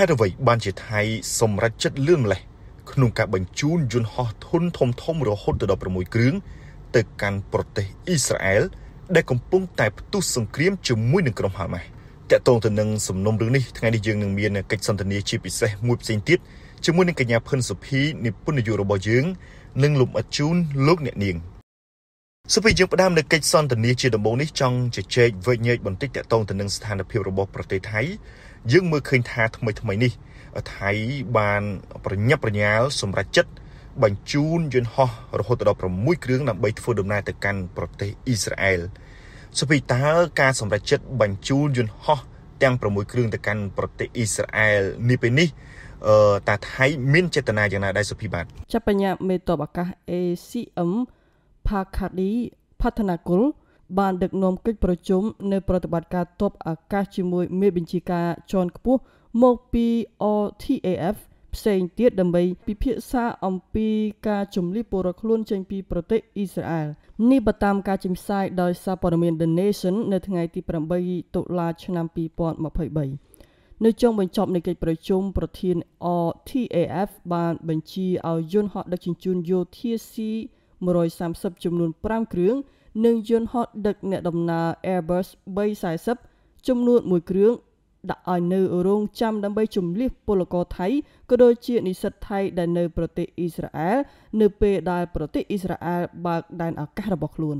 ហេតុអ្វីបានជាថៃសម្រេចចិត្តលឿនម្លេះក្នុងការបញ្ជូនយន្តហោះធុនធំធំរហូតដល់6គ្រឿងទៅកាន់ប្រទេសអ៊ីស្រាអែលដែលកំពុងតែផ្ទុះសង្គ្រាមជាមួយនឹងក្រុមហាម៉ាស់តកតងទៅនឹងសំណុំរឿងនេះថ្ងៃនេះយើងនឹងមានកិច្ចសន្ទនាជាពិសេសមួយផ្សេងទៀតជាមួយនឹងកញ្ញាផុនសុភីនិពន្ធនយោបាយរបស់យើងនិងលំអិតជូនលោកអ្នកនាងសុភីយើងផ្ដើមនៅកិច្ចសន្ទនាជាដំបូងនេះចង់ជជែកវិនិច្ឆ័យបន្តិចតកតងទៅនឹងស្ថានភាពរបស់ប្រទេសថៃយើងមើលឃើញថាថ្មីថ្មីនេះថៃបានប្រញាប់ប្រញាល់សម្រេចចិត្តបញ្ជូនយន្តហោះរហូតដល់6គ្រឿងដើម្បីធ្វើដំណើរទៅកាន់ប្រទេសអ៊ីស្រាអែលស្ពីតើការសម្រេចចិត្តបញ្ជូនយន្តហោះ ទាំង6គ្រឿងទៅកាន់ប្រទេសអ៊ីស្រាអែលនេះពេលនេះអឺតាថៃមានចេតនាយ៉ាងណាដែរសុភីបាទចាប់បញ្ញាមេតបអាកាស ACM ផាខាឌីផាធនាគុលបានដឹកនាំកិច្ចប្រជុំនៅប្រតិបត្តិការទ័ពអាកាសជាមួយមេបញ្ជាការជាន់ខ្ពស់មកពី OTAF ផ្សេងទៀតដើម្បីពិភាក្សាអំពីការជំលៀសពលរដ្ឋខ្លួនចេញពីប្រទេសអ៊ីស្រាអែលនេះបតាមការចេញផ្សាយដោយសារព័ត៌មាន The Nation នៅថ្ងៃទី8តុលាឆ្នាំ2023នៅចុងបញ្ចប់នៃកិច្ចប្រជុំប្រធាន OTAF បានបញ្ជាឲ្យយន្តហោះដឹកជញ្ជូនយោធា C 130ចំនួន5គ្រឿងនិងយន្តហោះដឹកអ្នកដំណើរ Airbus 340ចំនួន1គ្រឿងដាក់ឲ្យនៅរងចាំដើម្បីជំលៀសពលករថៃក៏ដូចជានិស្សិតថៃដែលនៅប្រទេសអ៊ីស្រាអែលនៅពេលដែលប្រទេសអ៊ីស្រាអែលបើកដែនអាកាសរបស់ខ្លួន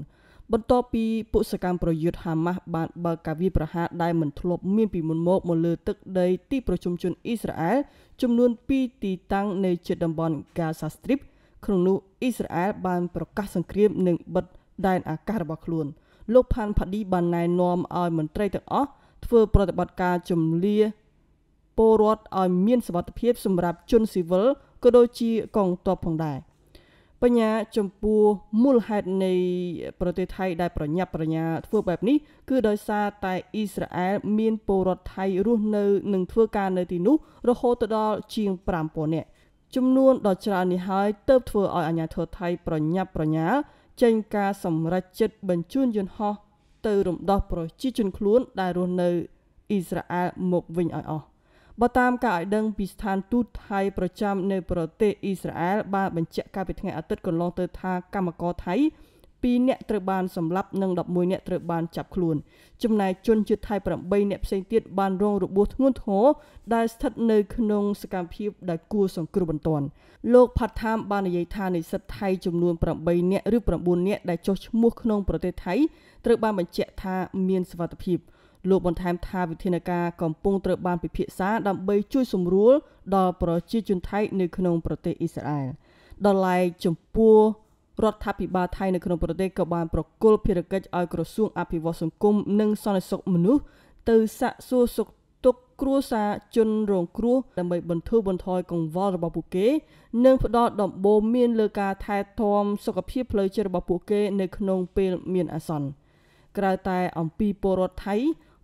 បន្ទាប់ពីពួកសកម្មប្រយុទ្ធហាម៉ាស់បានបើកការវាយប្រហារដែលមិនធ្លាប់មានពីមុនមកមកលើទឹកដីទីប្រជុំជនអ៊ីស្រាអែលចំនួន2ទីតាំងនៅជិតតំបន់ Gaza Strip ក្នុងនោះអ៊ីស្រាអែលបានប្រកាសសង្គ្រាមនិងបិទដែនអាកាសរបស់ខ្លួន លោកផាន់ផាឌីបានណែនាំឲ្យមន្ត្រីទាំងអស់ធ្វើប្រតិបត្តិការជំលាពលរដ្ឋឲ្យមានសុវត្ថិភាពសម្រាប់ជនស៊ីវិលក៏ដូចជាកងទ័ពផងដែរបញ្ញាចំពោះមូលហេតុនៃប្រទេសថៃដែលប្រញាប់ប្រញាល់ធ្វើបែបនេះគឺដោយសារតែអ៊ីស្រាអែលមានពលរដ្ឋថៃរស់នៅនិងធ្វើការនៅទីនោះរហូតដល់ជាង5000នាក់ចំនួនដ៏ច្រើននេះហើយទើបធ្វើឲ្យអាញាធរថៃប្រញាប់ប្រញាល់ចេញការសម្រេចចិត្តបញ្ជូនយន្តហោះទៅរំដោះប្រជាជនខ្លួនដែលរស់នៅអ៊ីស្រាអែលមកវិញឲ្យអស់បើតាមការឲ្យដឹងពីស្ថានទូតថៃប្រចាំនៅប្រទេសអ៊ីស្រាអែលបានបញ្ជាក់កាលពីថ្ងៃអាទិត្យកន្លងទៅថាកម្មករថៃ2អ្នកត្រូវបានសម្លាប់និង11អ្នកត្រូវបានចាប់ខ្លួន ចំណែកជនជាតិថៃ8អ្នកផ្សេងទៀតបានរងរបួសធ្ងន់ធ្ងរដែលស្ថិតនៅក្នុងសកម្មភាពដែលគួរសង្គ្រោះបន្ទាន់លោកផាត់ថាមបាននិយាយថានិស្សិតថៃចំនួន8អ្នកឬ9អ្នកដែលចុះឈ្មោះក្នុងប្រទេសថៃត្រូវបានបញ្ជាក់ថាមានសុវត្ថិភាពលោកបន្ថែមថាវិធានការកំពុងត្រូវបានពិភាក្សាដើម្បីជួយសម្រួលដល់ប្រជាជនថៃនៅក្នុងប្រទេសអ៊ីស្រាអែលដល់ឡែកចំពោះរដ្ឋាភិបាលថៃនៅក្នុងប្រទេសក៏បានប្រគល់ភារកិច្ចឲ្យក្រសួងអភិវឌ្ឍសង្គមនិងសន្តិសុខមនុស្សទៅសាកសួរសុខទុក្ខគ្រួសារជនរងគ្រោះដើម្បីបន្ធូរបន្ថយកង្វល់របស់ពួកគេ និងផ្ដល់ដំបូន្មានលើការថែទាំសុខភាពផ្លូវចិត្តរបស់ពួកគេនៅក្នុងពេលមានអាសន្នក្រៅតែអំពីពលរដ្ឋថៃ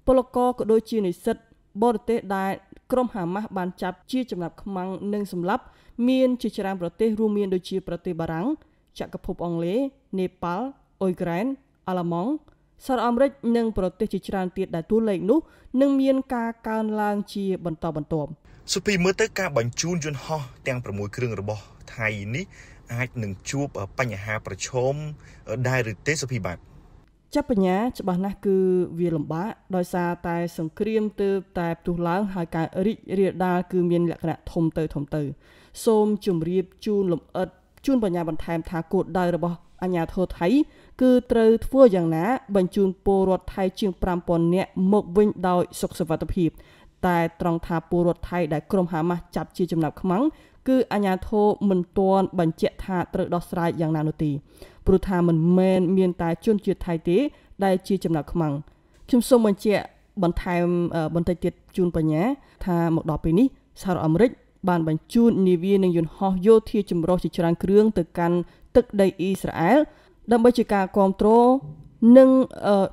ពលករក៏ដូចជានិស្សិតបរទេសដែលក្រុមហាម៉ាស់បានចាប់ជាចំណាប់ខ្មាំងនិងសម្លាប់មានជាច្រើនប្រទេសរួមមានដូចជាប្រទេសបារាំងចក្រភពអង់គ្លេសនេប៉ាល់អ៊ុយក្រែនអាល្លឺម៉ង់សារអាមេរិកនិងប្រទេសជាច្រើនទៀតដែលតួលេខនោះនឹងមានការកើនឡើងជាបន្តបន្ទាប់សុភីមើលទៅការបញ្ជូនយន្តហោះទាំង6គ្រឿងរបស់ថៃនេះអាចនឹងជួបបញ្ហាប្រឈមដែរឬទេសុភីបាទចាប់បញ្ញាច្បាស់ណាស់គឺវាលំបាកដោយសារតែសង្គ្រាមទើបតែផ្ទុះឡើងហើយការរីករាលដាលគឺមានលក្ខណៈធំទៅធំទៅ សូមជម្រាបជូនលំអិតជូនបញ្ញាបន្ថែមថាគោលដៅរបស់អាញាធរថៃ គឺត្រូវធ្វើយ៉ាងណា បញ្ជូនពលរដ្ឋថៃជាង5000នាក់មកវិញដោយសុខសវត្ថិភាពតែត្រង់ថាពលរដ្ឋថៃ ដែលក្រុមហាម៉ាស់ចាប់ជាចំណាប់ខ្មាំងគឺអាញាធរមិនទាន់បញ្ជាក់ថាត្រូវដោះស្រាយយ៉ាងណានោះទេព្រោះថាមិនមែនមានតែជនជាតិថៃទេដែលជាចំណាប់ខ្មាំងខ្ញុំសូមបញ្ជាក់បន្ថែមបន្តិចទៀតជូនបញ្ញាថាមកដល់ពេលនេះសហរដ្ឋអាមេរិកបានបញ្ជូននាវានិងយន្តហោះយោធាចម្រុះជាច្រើនគ្រឿងទៅកាន់ទឹកដីអ៊ីស្រាអែលដើម្បីជាការគ្រប់គ្រងនិង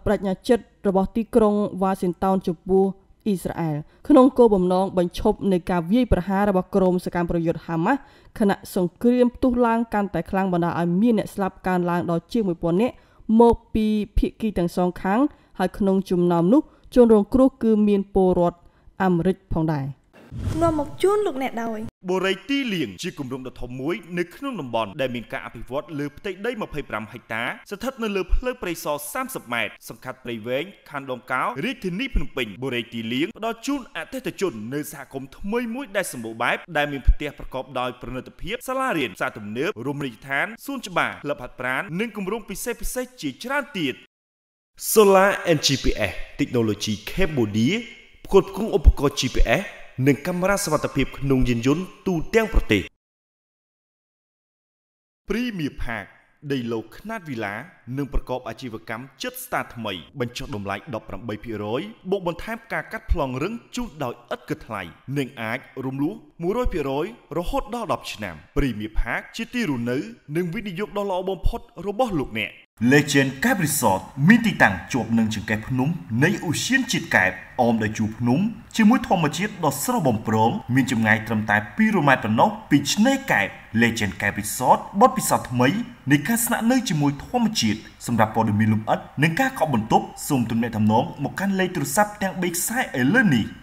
ប្រាជ្ញាចិត្តរបស់ទីក្រុងវ៉ាស៊ីនតោនចំពោះអ៊ីស្រាអែលក្នុងគោលបំណងបញ្ឈប់នៃការវាយប្រហាររបស់ក្រុមសកម្មប្រយុទ្ធហាម៉ាស់ខណៈសង្គ្រាមផ្ទុះឡើងកាន់តែខ្លាំងបណ្ដាលឲ្យមានអ្នកស្លាប់កើនឡើងដល់ជាង1000នាក់មកពី ភាគីទាំងសងខាង ហើយក្នុងចំណោមនោះជនរងគ្រោះគឺមានពលរដ្ឋអាមេរិកផងដែរ។នាំមកជូនលោកអ្នកដោយបុរីទីលៀងជាគម្រោងដ៏ធំមួយនៅក្នុងតំបន់ដែលមានការអភិវឌ្ឍលើផ្ទៃដី25ហិកតា ស្ថិតនៅលើផ្លូវព្រៃសរ30ម៉ែត្រសង្កាត់ព្រៃវែងខណ្ឌដងកោរាជធានីភ្នំពេញបុរីទីលៀងផ្ដល់ជូនអតិថិជននៅសហគមន៍ថ្មីមួយ ដែលសម្បូរបែបដែលមានផ្ទះប្រកប ដោយប្រណិតភាព សាលារៀនផ្សារទំនើបរមណីយដ្ឋានសួនច្បារក្លឹបហាត់ប្រាណនិងគម្រោងពិសេសពិសេសជាច្រើនទៀត Solar and GPS Technology Cambodia ផ្គត់ផ្គង់ឧបករណ៍ GPS និងកាមេរ៉ាសវត្ថិភាពក្នុងយានយន្តទូទាំងប្រទេស Premier Park ដីឡូតខ្នាតវិឡានិងប្រកបអាជីវកម្មជិតស្តារថ្មីបញ្ចុះតម្លៃ18%បូកបន្ថែមការកាត់ប្លង់រឹងជូនដោយឥតគិតថ្លៃនិងអាចរំលោះ100%រហូតដល់10ឆ្នាំ Premier Park ជាទីរស់នៅនិងវិនិយោគដ៏ល្អបំផុត របស់លោកអ្នក Legend Cap Resort មានទីតាំងជាប់នឹងចង្កេះភ្នំនៃឧទ្យានជាតិកែបអមដោយជួរភ្នំជាមួយធម្មជាតិដ៏ស្រស់បំព្រង មានចម្ងាយត្រឹមតែ200ម៉ែត្រប៉ុណ្ណោះពីឆ្នេរកែប Legend Cap Resort បទពិសោធន៍ថ្មីនៃការស្នាក់នៅជាមួយធម្មជាតិសម្រាប់ព័ត៌មានលម្អិតនិងការកក់បន្ទប់សូមទំនាក់ទំនងមកកាន់លេខទូរស័ព្ទទាំង3ខ្សែឥឡូវនេះ0